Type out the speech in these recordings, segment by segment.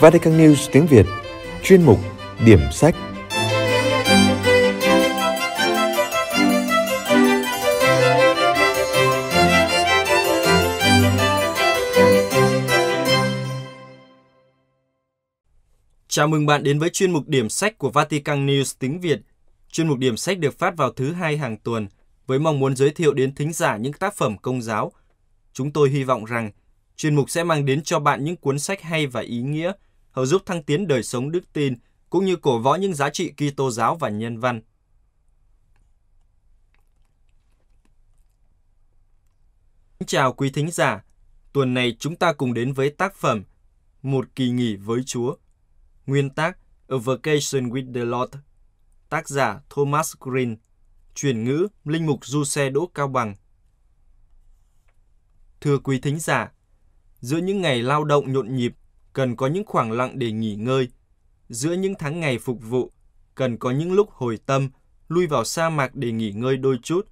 Vatican News tiếng Việt, chuyên mục Điểm sách. Chào mừng bạn đến với chuyên mục điểm sách của Vatican News tiếng Việt. Chuyên mục điểm sách được phát vào thứ hai hàng tuần với mong muốn giới thiệu đến thính giả những tác phẩm công giáo. Chúng tôi hy vọng rằng Chuyên mục sẽ mang đến cho bạn những cuốn sách hay và ý nghĩa, hầu giúp thăng tiến đời sống đức tin, cũng như cổ võ những giá trị Kitô giáo và nhân văn. Xin chào quý thính giả, tuần này chúng ta cùng đến với tác phẩm Một kỳ nghỉ với Chúa, nguyên tác A Vacation with the Lord, tác giả Thomas Green, chuyển ngữ Linh mục Du Xe Đỗ Cao Bằng. Thưa quý thính giả, Giữa những ngày lao động nhộn nhịp, cần có những khoảng lặng để nghỉ ngơi. Giữa những tháng ngày phục vụ, cần có những lúc hồi tâm, lui vào sa mạc để nghỉ ngơi đôi chút,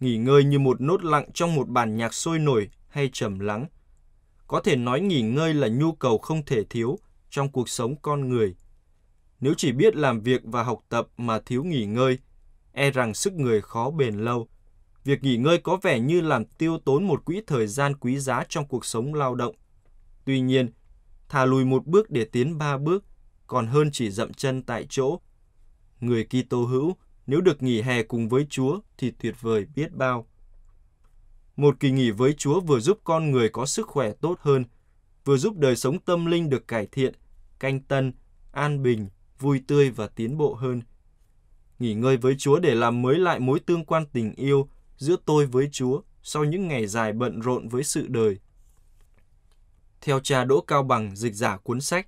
nghỉ ngơi như một nốt lặng trong một bản nhạc sôi nổi hay trầm lắng. Có thể nói nghỉ ngơi là nhu cầu không thể thiếu trong cuộc sống con người. Nếu chỉ biết làm việc và học tập mà thiếu nghỉ ngơi, e rằng sức người khó bền lâu – Việc nghỉ ngơi có vẻ như làm tiêu tốn một quỹ thời gian quý giá trong cuộc sống lao động. Tuy nhiên, thả lùi một bước để tiến ba bước, còn hơn chỉ dậm chân tại chỗ. Người Kitô hữu, nếu được nghỉ hè cùng với Chúa thì tuyệt vời biết bao. Một kỳ nghỉ với Chúa vừa giúp con người có sức khỏe tốt hơn, vừa giúp đời sống tâm linh được cải thiện, canh tân, an bình, vui tươi và tiến bộ hơn. Nghỉ ngơi với Chúa để làm mới lại mối tương quan tình yêu, giữa tôi với Chúa sau những ngày dài bận rộn với sự đời. Theo cha Đỗ Cao Bằng dịch giả cuốn sách,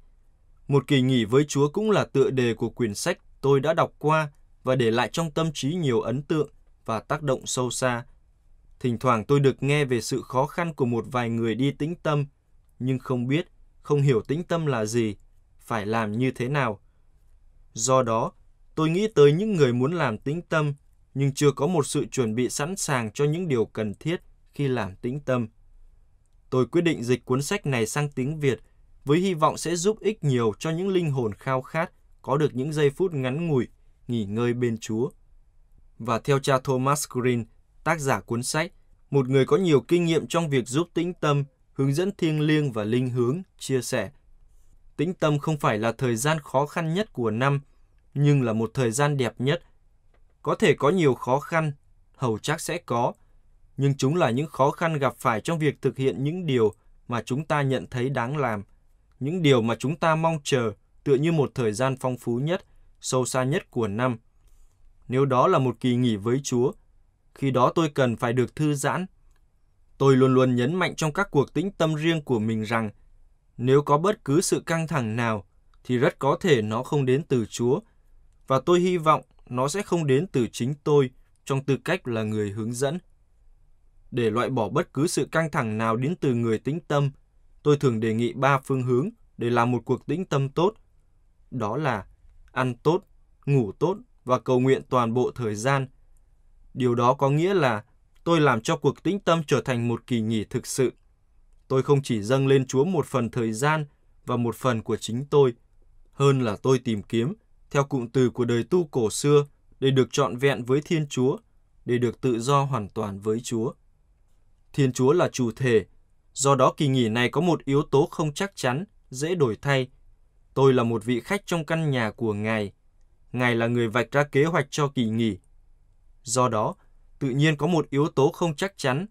một kỳ nghỉ với Chúa cũng là tựa đề của quyển sách tôi đã đọc qua và để lại trong tâm trí nhiều ấn tượng và tác động sâu xa. Thỉnh thoảng tôi được nghe về sự khó khăn của một vài người đi tĩnh tâm, nhưng không biết, không hiểu tĩnh tâm là gì, phải làm như thế nào. Do đó, tôi nghĩ tới những người muốn làm tĩnh tâm nhưng chưa có một sự chuẩn bị sẵn sàng cho những điều cần thiết khi làm tĩnh tâm. Tôi quyết định dịch cuốn sách này sang tiếng Việt với hy vọng sẽ giúp ích nhiều cho những linh hồn khao khát có được những giây phút ngắn ngủi nghỉ ngơi bên Chúa. Và theo cha Thomas Green, tác giả cuốn sách, một người có nhiều kinh nghiệm trong việc giúp tĩnh tâm, hướng dẫn thiêng liêng và linh hướng, chia sẻ. Tĩnh tâm không phải là thời gian khó khăn nhất của năm, nhưng là một thời gian đẹp nhất có thể có nhiều khó khăn, hầu chắc sẽ có, nhưng chúng là những khó khăn gặp phải trong việc thực hiện những điều mà chúng ta nhận thấy đáng làm, những điều mà chúng ta mong chờ tựa như một thời gian phong phú nhất, sâu xa nhất của năm. Nếu đó là một kỳ nghỉ với Chúa, khi đó tôi cần phải được thư giãn. Tôi luôn luôn nhấn mạnh trong các cuộc tĩnh tâm riêng của mình rằng nếu có bất cứ sự căng thẳng nào thì rất có thể nó không đến từ Chúa và tôi hy vọng nó sẽ không đến từ chính tôi trong tư cách là người hướng dẫn. Để loại bỏ bất cứ sự căng thẳng nào đến từ người tĩnh tâm, tôi thường đề nghị ba phương hướng để làm một cuộc tĩnh tâm tốt. Đó là ăn tốt, ngủ tốt và cầu nguyện toàn bộ thời gian. Điều đó có nghĩa là tôi làm cho cuộc tĩnh tâm trở thành một kỳ nghỉ thực sự. Tôi không chỉ dâng lên Chúa một phần thời gian và một phần của chính tôi, hơn là tôi tìm kiếm theo cụm từ của đời tu cổ xưa, để được trọn vẹn với Thiên Chúa, để được tự do hoàn toàn với Chúa. Thiên Chúa là chủ thể, do đó kỳ nghỉ này có một yếu tố không chắc chắn, dễ đổi thay. Tôi là một vị khách trong căn nhà của Ngài. Ngài là người vạch ra kế hoạch cho kỳ nghỉ. Do đó, tự nhiên có một yếu tố không chắc chắn,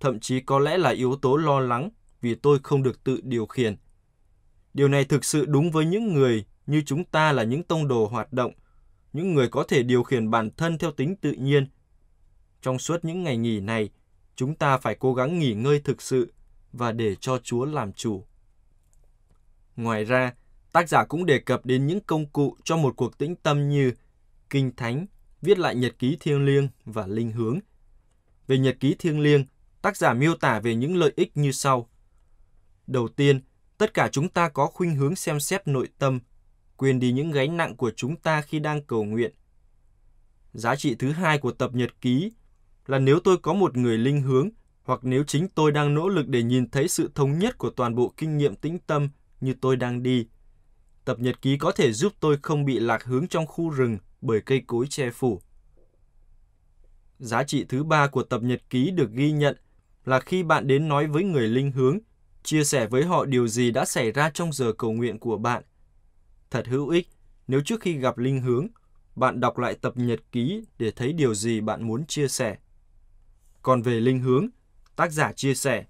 thậm chí có lẽ là yếu tố lo lắng vì tôi không được tự điều khiển. Điều này thực sự đúng với những người như chúng ta là những tông đồ hoạt động, những người có thể điều khiển bản thân theo tính tự nhiên. Trong suốt những ngày nghỉ này, chúng ta phải cố gắng nghỉ ngơi thực sự và để cho Chúa làm chủ. Ngoài ra, tác giả cũng đề cập đến những công cụ cho một cuộc tĩnh tâm như kinh thánh, viết lại nhật ký thiêng liêng và linh hướng. Về nhật ký thiêng liêng, tác giả miêu tả về những lợi ích như sau. Đầu tiên, tất cả chúng ta có khuynh hướng xem xét nội tâm quên đi những gánh nặng của chúng ta khi đang cầu nguyện. Giá trị thứ hai của tập nhật ký là nếu tôi có một người linh hướng hoặc nếu chính tôi đang nỗ lực để nhìn thấy sự thống nhất của toàn bộ kinh nghiệm tĩnh tâm như tôi đang đi. Tập nhật ký có thể giúp tôi không bị lạc hướng trong khu rừng bởi cây cối che phủ. Giá trị thứ ba của tập nhật ký được ghi nhận là khi bạn đến nói với người linh hướng, chia sẻ với họ điều gì đã xảy ra trong giờ cầu nguyện của bạn thật hữu ích nếu trước khi gặp linh hướng, bạn đọc lại tập nhật ký để thấy điều gì bạn muốn chia sẻ. Còn về linh hướng, tác giả chia sẻ,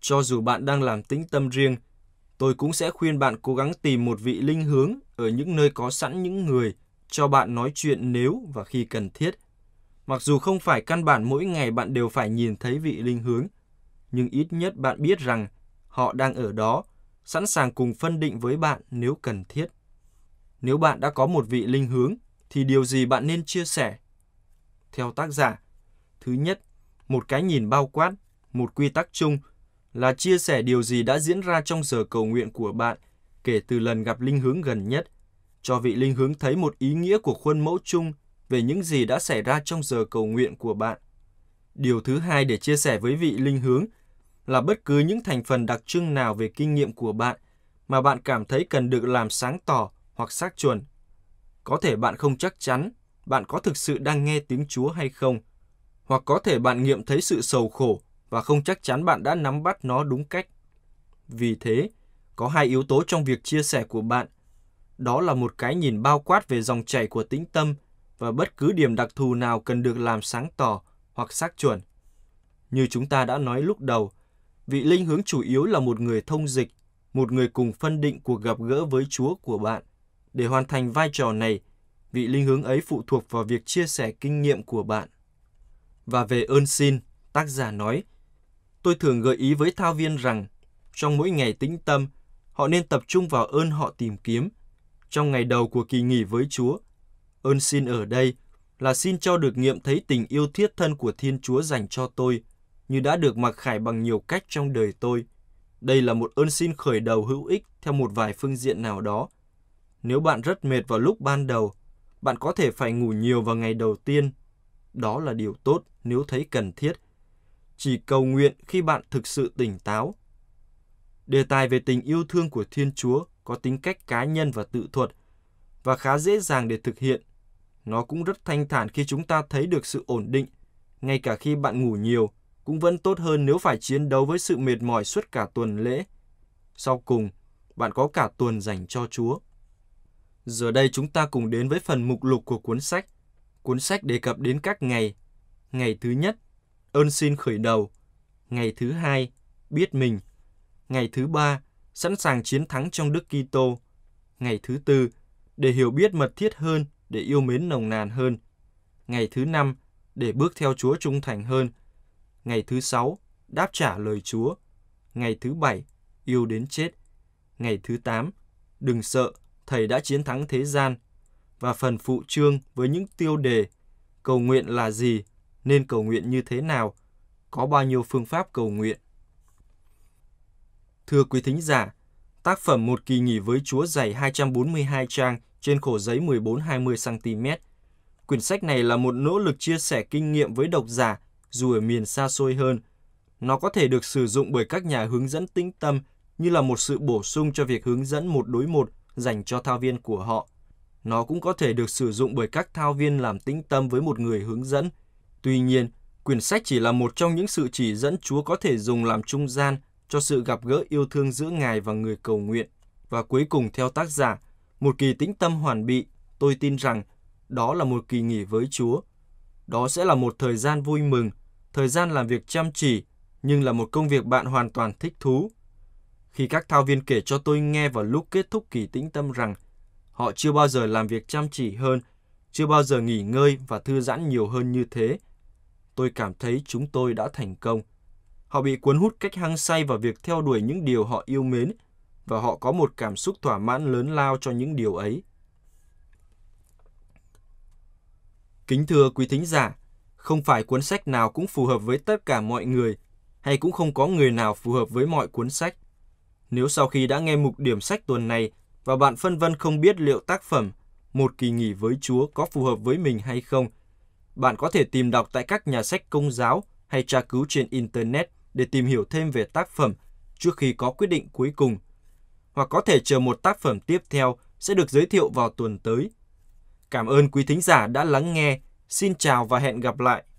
cho dù bạn đang làm tĩnh tâm riêng, tôi cũng sẽ khuyên bạn cố gắng tìm một vị linh hướng ở những nơi có sẵn những người cho bạn nói chuyện nếu và khi cần thiết. Mặc dù không phải căn bản mỗi ngày bạn đều phải nhìn thấy vị linh hướng, nhưng ít nhất bạn biết rằng họ đang ở đó, sẵn sàng cùng phân định với bạn nếu cần thiết. Nếu bạn đã có một vị linh hướng, thì điều gì bạn nên chia sẻ? Theo tác giả, thứ nhất, một cái nhìn bao quát, một quy tắc chung là chia sẻ điều gì đã diễn ra trong giờ cầu nguyện của bạn kể từ lần gặp linh hướng gần nhất, cho vị linh hướng thấy một ý nghĩa của khuôn mẫu chung về những gì đã xảy ra trong giờ cầu nguyện của bạn. Điều thứ hai để chia sẻ với vị linh hướng là bất cứ những thành phần đặc trưng nào về kinh nghiệm của bạn mà bạn cảm thấy cần được làm sáng tỏ hoặc xác chuẩn. Có thể bạn không chắc chắn bạn có thực sự đang nghe tiếng Chúa hay không, hoặc có thể bạn nghiệm thấy sự sầu khổ và không chắc chắn bạn đã nắm bắt nó đúng cách. Vì thế, có hai yếu tố trong việc chia sẻ của bạn. Đó là một cái nhìn bao quát về dòng chảy của tĩnh tâm và bất cứ điểm đặc thù nào cần được làm sáng tỏ hoặc xác chuẩn. Như chúng ta đã nói lúc đầu, vị linh hướng chủ yếu là một người thông dịch, một người cùng phân định cuộc gặp gỡ với Chúa của bạn. Để hoàn thành vai trò này, vị linh hướng ấy phụ thuộc vào việc chia sẻ kinh nghiệm của bạn. Và về ơn xin, tác giả nói, tôi thường gợi ý với thao viên rằng, trong mỗi ngày tĩnh tâm, họ nên tập trung vào ơn họ tìm kiếm. Trong ngày đầu của kỳ nghỉ với Chúa, ơn xin ở đây là xin cho được nghiệm thấy tình yêu thiết thân của Thiên Chúa dành cho tôi, như đã được mặc khải bằng nhiều cách trong đời tôi. Đây là một ơn xin khởi đầu hữu ích theo một vài phương diện nào đó – nếu bạn rất mệt vào lúc ban đầu, bạn có thể phải ngủ nhiều vào ngày đầu tiên. Đó là điều tốt nếu thấy cần thiết. Chỉ cầu nguyện khi bạn thực sự tỉnh táo. Đề tài về tình yêu thương của Thiên Chúa có tính cách cá nhân và tự thuật và khá dễ dàng để thực hiện. Nó cũng rất thanh thản khi chúng ta thấy được sự ổn định. Ngay cả khi bạn ngủ nhiều, cũng vẫn tốt hơn nếu phải chiến đấu với sự mệt mỏi suốt cả tuần lễ. Sau cùng, bạn có cả tuần dành cho Chúa. Giờ đây chúng ta cùng đến với phần mục lục của cuốn sách. Cuốn sách đề cập đến các ngày. Ngày thứ nhất, ơn xin khởi đầu. Ngày thứ hai, biết mình. Ngày thứ ba, sẵn sàng chiến thắng trong Đức Kitô. Ngày thứ tư, để hiểu biết mật thiết hơn, để yêu mến nồng nàn hơn. Ngày thứ năm, để bước theo Chúa trung thành hơn. Ngày thứ sáu, đáp trả lời Chúa. Ngày thứ bảy, yêu đến chết. Ngày thứ tám, đừng sợ, thầy đã chiến thắng thế gian và phần phụ chương với những tiêu đề cầu nguyện là gì, nên cầu nguyện như thế nào, có bao nhiêu phương pháp cầu nguyện. Thưa quý thính giả, tác phẩm Một kỳ nghỉ với Chúa dày 242 trang trên khổ giấy 14-20cm. Quyển sách này là một nỗ lực chia sẻ kinh nghiệm với độc giả dù ở miền xa xôi hơn. Nó có thể được sử dụng bởi các nhà hướng dẫn tĩnh tâm như là một sự bổ sung cho việc hướng dẫn một đối một dành cho thao viên của họ. Nó cũng có thể được sử dụng bởi các thao viên làm tĩnh tâm với một người hướng dẫn. Tuy nhiên, quyển sách chỉ là một trong những sự chỉ dẫn Chúa có thể dùng làm trung gian cho sự gặp gỡ yêu thương giữa Ngài và người cầu nguyện. Và cuối cùng theo tác giả, một kỳ tĩnh tâm hoàn bị, tôi tin rằng đó là một kỳ nghỉ với Chúa. Đó sẽ là một thời gian vui mừng, thời gian làm việc chăm chỉ, nhưng là một công việc bạn hoàn toàn thích thú khi các thao viên kể cho tôi nghe vào lúc kết thúc kỳ tĩnh tâm rằng họ chưa bao giờ làm việc chăm chỉ hơn, chưa bao giờ nghỉ ngơi và thư giãn nhiều hơn như thế. Tôi cảm thấy chúng tôi đã thành công. Họ bị cuốn hút cách hăng say vào việc theo đuổi những điều họ yêu mến và họ có một cảm xúc thỏa mãn lớn lao cho những điều ấy. Kính thưa quý thính giả, không phải cuốn sách nào cũng phù hợp với tất cả mọi người hay cũng không có người nào phù hợp với mọi cuốn sách nếu sau khi đã nghe mục điểm sách tuần này và bạn phân vân không biết liệu tác phẩm Một kỳ nghỉ với Chúa có phù hợp với mình hay không, bạn có thể tìm đọc tại các nhà sách công giáo hay tra cứu trên Internet để tìm hiểu thêm về tác phẩm trước khi có quyết định cuối cùng. Hoặc có thể chờ một tác phẩm tiếp theo sẽ được giới thiệu vào tuần tới. Cảm ơn quý thính giả đã lắng nghe. Xin chào và hẹn gặp lại.